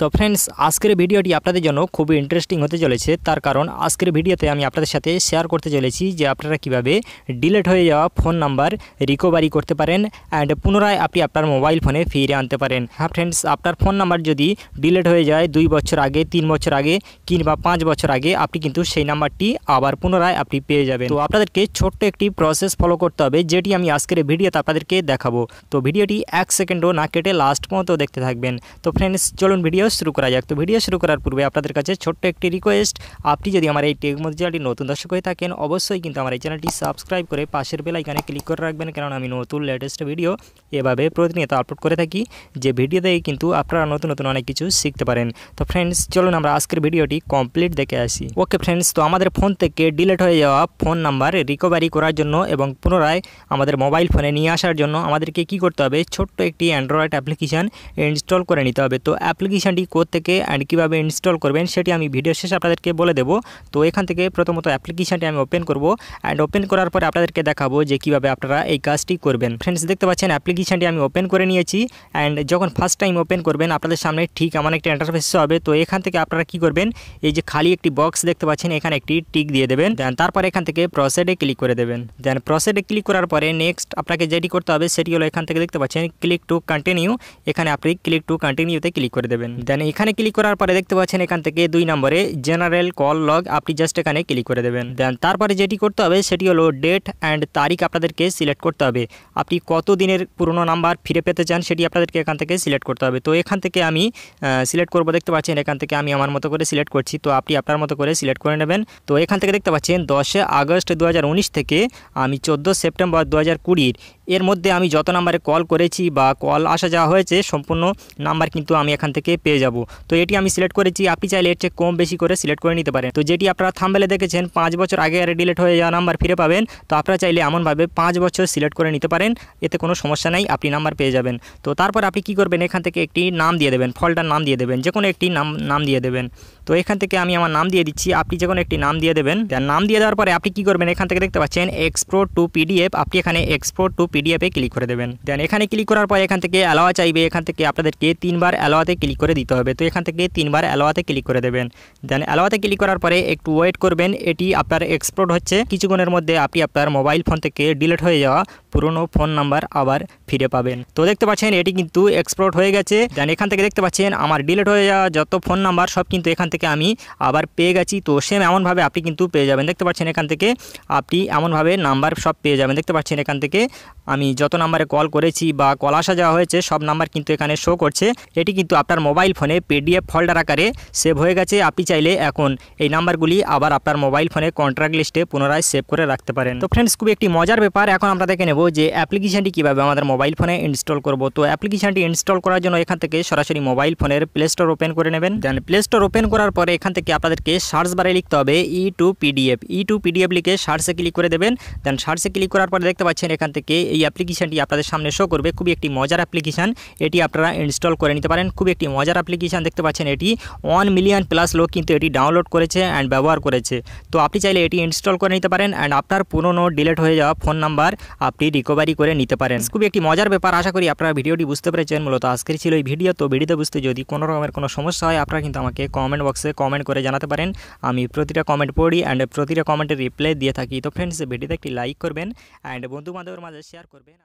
তো ফ্রেন্ডস আজকের ভিডিওটি আপনাদের জন্য খুবই ইন্টারেস্টিং হতে চলেছে তার কারণ আজকের ভিডিওতে আমি আপনাদের সাথে শেয়ার করতে চলেছি যে আপনারা কিভাবে ডিলেট হয়ে যাওয়া ফোন নাম্বার রিকভারি করতে পারেন অ্যান্ড পুনরায় আপনি আপনার মোবাইল ফোনে ফিরে আনতে পারেন হ্যাঁ ফ্রেন্ডস আপনার ফোন নাম্বার যদি ডিলেট হয়ে যায় দুই বছর আগে তিন বছর আগে কিংবা পাঁচ বছর আগে আপনি কিন্তু সেই নাম্বারটি আবার পুনরায় আপনি পেয়ে যাবেন তো আপনাদেরকে ছোট্ট একটি প্রসেস ফলো করতে হবে যেটি আমি আজকের ভিডিওতে আপনাদেরকে দেখাবো তো ভিডিওটি এক সেকেন্ডও না কেটে লাস্ট পর্যন্ত দেখতে থাকবেন তো ফ্রেন্ডস চলুন ভিডিও শুরু করা যাক তো ভিডিও শুরু করার পূর্বে আপনাদের কাছে ছোট্ট একটি রিকোয়েস্ট আপনি যদি আমার এই টেকমোজ চ্যানেলটি নতুন দর্শক হয়ে থাকেন অবশ্যই কিন্তু আমার এই চ্যানেলটি সাবস্ক্রাইব করে পাশের বেল আইকনে ক্লিক করে রাখবেন কারণ আমি নতুন লেটেস্ট ভিডিও এভাবে প্রতিনিয়ত আপলোড করে থাকি যে ভিডিও দিয়ে কিন্তু আপনারা নতুন নতুন অনেক কিছু শিখতে পারেন তো ফ্রেন্ডস চলুন আমরা আজকের ভিডিওটি কমপ্লিট দেখে আসি ওকে ফ্রেন্ডস তো আমাদের ফোন থেকে ডিলেট হয়ে যাওয়া ফোন নাম্বার রিকভারি করার জন্য এবং পুনরায় আমাদের মোবাইল ফোনে নিয়ে আসার জন্য আমাদেরকে কি করতে হবে ছোট্ট একটি অ্যান্ড্রয়েড অ্যাপ্লিকেশান ইনস্টল করে নিতে হবে তো অ্যাপ্লিকেশানটি আইডি কোড থেকে অ্যান্ড কীভাবে ইনস্টল করবেন সেটি আমি ভিডিও শেষে আপনাদেরকে বলে দেবো তো এখান থেকে প্রথমত অ্যাপ্লিকেশানটি আমি ওপেন করব অ্যান্ড ওপেন করার পরে আপনাদেরকে দেখাবো যে কীভাবে আপনারা এই কাজটি করবেন ফ্রেন্ডস দেখতে পাচ্ছেন অ্যাপ্লিকেশানটি আমি ওপেন করে নিয়েছি অ্যান্ড যখন ফার্স্ট টাইম ওপেন করবেন আপনাদের সামনে ঠিক আমার একটা ইন্টারফেস হবে তো এখান থেকে আপনারা কি করবেন এই যে খালি একটি বক্স দেখতে পাচ্ছেন এখানে একটি টিক দিয়ে দেবেন দেন তারপর এখান থেকে প্রসেডে ক্লিক করে দেবেন দেন প্রসেডে ক্লিক করার পরে নেক্সট আপনাকে যেটি করতে হবে সেটি হলো এখান থেকে দেখতে পাচ্ছেন ক্লিক টু কন্টিনিউ এখানে আপনি ক্লিক টু কন্টিনিউতে ক্লিক করে দেবেন দেন এখানে ক্লিক করার পরে দেখতে পাচ্ছেন এখান থেকে দুই নম্বরে জেনারেল কল লগ আপনি জাস্ট এখানে ক্লিক করে দেবেন দেন তারপরে যেটি করতে হবে সেটি হলো ডেট অ্যান্ড তারিখ আপনাদেরকে সিলেক্ট করতে হবে আপনি কত দিনের পুরনো নাম্বার ফিরে পেতে চান সেটি আপনাদেরকে এখান থেকে সিলেক্ট করতে হবে তো এখান থেকে আমি সিলেক্ট করব দেখতে পাচ্ছেন এখান থেকে আমি আমার মতো করে সিলেক্ট করছি তো আপনি আপনার মতো করে সিলেক্ট করে নেবেন তো এখান থেকে দেখতে পাচ্ছেন দশে আগস্ট দু থেকে আমি চোদ্দো সেপ্টেম্বর দু হাজার এর মধ্যে আমি যত নাম্বারে কল করেছি বা কল আসা যাওয়া হয়েছে সম্পূর্ণ নাম্বার কিন্তু আমি এখান থেকে পেয়ে যাব তো এটি আমি সিলেক্ট করেছি আপনি চাইলে এর চেয়ে কম বেশি করে সিলেক্ট করে নিতে পারেন তো যেটি আপনারা থাম্বেলে দেখেছেন পাঁচ বছর আগে আর ডিলেট হয়ে যাওয়া নাম্বার ফিরে পাবেন তো আপনারা চাইলে এমনভাবে পাঁচ বছর সিলেক্ট করে নিতে পারেন এতে কোনো সমস্যা নাই আপনি নাম্বার পেয়ে যাবেন তো তারপর আপনি কি করবেন এখান থেকে একটি নাম দিয়ে দেবেন ফলটার নাম দিয়ে দেবেন যে কোনো একটি নাম নাম দিয়ে দেবেন তো এখান থেকে আমি আমার নাম দিয়ে দিচ্ছি আপনি যে কোনো একটি নাম দিয়ে দেবেন নাম দিয়ে দেওয়ার পরে আপনি কি করবেন এখান থেকে দেখতে পাচ্ছেন এক্সপোর্ট টু পিডিএফ আপনি এখানে এক্সপোর্ট টু পিডিএফে ক্লিক করে দেবেন দেন এখানে ক্লিক করার পর এখান থেকে অ্যালোয়া চাইবে এখান থেকে আপনাদেরকে তিনবার অ্যালোয়াতে ক্লিক করে দিতে হবে তো এখান থেকে তিনবার অ্যালোয়াতে ক্লিক করে দেবেন দেন অ্যালোয়াতে ক্লিক করার পরে একটু ওয়েট করবেন এটি আপনার এক্সপোর্ট হচ্ছে কিছুক্ষণের মধ্যে আপনি আপনার মোবাইল ফোন থেকে ডিলিট হয়ে যাওয়া পুরনো ফোন নাম্বার আবার ফিরে পাবেন তো দেখতে পাচ্ছেন এটি কিন্তু এক্সপোর্ট হয়ে গেছে দেন এখান থেকে দেখতে পাচ্ছেন আমার ডিলেট হয়ে যাওয়া যত ফোন নাম্বার সব কিন্তু এখান থেকে আমি আবার পেয়ে গেছি তো সেম এমনভাবে আপনি কিন্তু পেয়ে যাবেন দেখতে পাচ্ছেন এখান থেকে আপনি এমনভাবে নাম্বার সব পেয়ে যাবেন দেখতে পাচ্ছেন এখান থেকে আমি যত নাম্বারে কল করেছি বা কল আসা যাওয়া হয়েছে সব নাম্বার কিন্তু এখানে শো করছে এটি কিন্তু আপনার মোবাইল ফোনে পিডিএফ ফোল্ডার আকারে সেভ হয়ে গেছে আপনি চাইলে এখন এই নাম্বারগুলি আবার আপনার মোবাইল ফোনে কন্ট্রাক্ট লিস্টে পুনরায় সেভ করে রাখতে পারেন তো ফ্রেন্ডস খুবই একটি মজার ব্যাপার এখন আমরা দেখে নেব দেখাবো যে অ্যাপ্লিকেশানটি কীভাবে আমাদের মোবাইল ফোনে ইনস্টল করবো তো অ্যাপ্লিকেশানটি ইনস্টল করার জন্য এখান থেকে সরাসরি মোবাইল ফোনের প্লে স্টোর ওপেন করে নেবেন দেন প্লে স্টোর ওপেন করার পরে এখান থেকে আপনাদেরকে সার্চ বারে লিখতে হবে E to PDF E to PDF লিখে সার্চে ক্লিক করে দেবেন দেন সার্চে ক্লিক করার পরে দেখতে পাচ্ছেন এখান থেকে এই অ্যাপ্লিকেশানটি আপনাদের সামনে শো করবে খুবই একটি মজার অ্যাপ্লিকেশান এটি আপনারা ইনস্টল করে নিতে পারেন খুবই একটি মজার অ্যাপ্লিকেশান দেখতে পাচ্ছেন এটি ওয়ান মিলিয়ন প্লাস লোক কিন্তু এটি ডাউনলোড করেছে অ্যান্ড ব্যবহার করেছে তো আপনি চাইলে এটি ইনস্টল করে নিতে পারেন অ্যান্ড আপনার পুরনো ডিলেট হয়ে যাওয়া ফোন নাম্বার আপনি রিকভারি করে নিতে পারেন খুবই একটি মজার ব্যাপার আশা করি আপনারা ভিডিওটি বুঝতে পেরেছেন মূলত আজকের ছিল এই ভিডিও তো ভিডিওতে বুঝতে যদি কোনো রকমের কোনো সমস্যা হয় আপনারা কিন্তু আমাকে কমেন্ট বক্সে কমেন্ট করে জানাতে পারেন আমি প্রতিটা কমেন্ট পড়ি অ্যান্ড প্রতিটা কমেন্টের রিপ্লাই দিয়ে থাকি তো ফ্রেন্ডস ভিডিওতে একটি লাইক করবেন অ্যান্ড বন্ধুবান্ধবের মাঝে শেয়ার করবেন